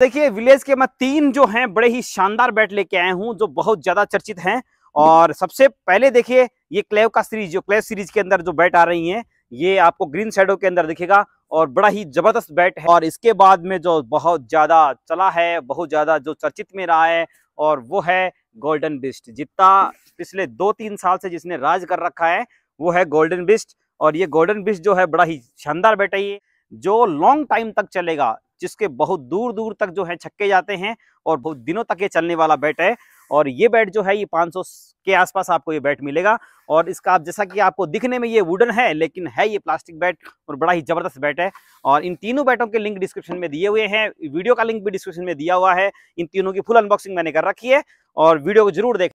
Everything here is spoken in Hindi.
देखिए विलेज के मैं तीन जो हैं बड़े ही शानदार बैट लेके आए हूँ जो बहुत ज्यादा चर्चित हैं और सबसे पहले देखिए ये क्लेव का सीरीज जो क्लेव सीरीज के अंदर जो बैट आ रही हैं ये आपको ग्रीन शेडो के अंदर दिखेगा और बड़ा ही जबरदस्त बैट है और इसके बाद में जो बहुत ज्यादा चला है बहुत ज्यादा जो चर्चित में रहा है और वो है गोल्डन बिस्ट जितना पिछले दो तीन साल से जिसने राज कर रखा है वो है गोल्डन बिस्ट और ये गोल्डन बिस्ट जो है बड़ा ही शानदार बैट है ये जो लॉन्ग टाइम तक चलेगा जिसके बहुत दूर दूर तक जो है छक्के जाते हैं और बहुत दिनों तक ये चलने वाला बैट है और ये बैट जो है ये 500 के आसपास आपको ये बैट मिलेगा और इसका आप जैसा कि आपको दिखने में ये वुडन है लेकिन है ये प्लास्टिक बैट और बड़ा ही ज़बरदस्त बैट है और इन तीनों बैटों के लिंक डिस्क्रिप्शन में दिए हुए हैं वीडियो का लिंक भी डिस्क्रिप्शन में दिया हुआ है इन तीनों की फुल अनबॉक्सिंग मैंने कर रखी है और वीडियो को जरूर देख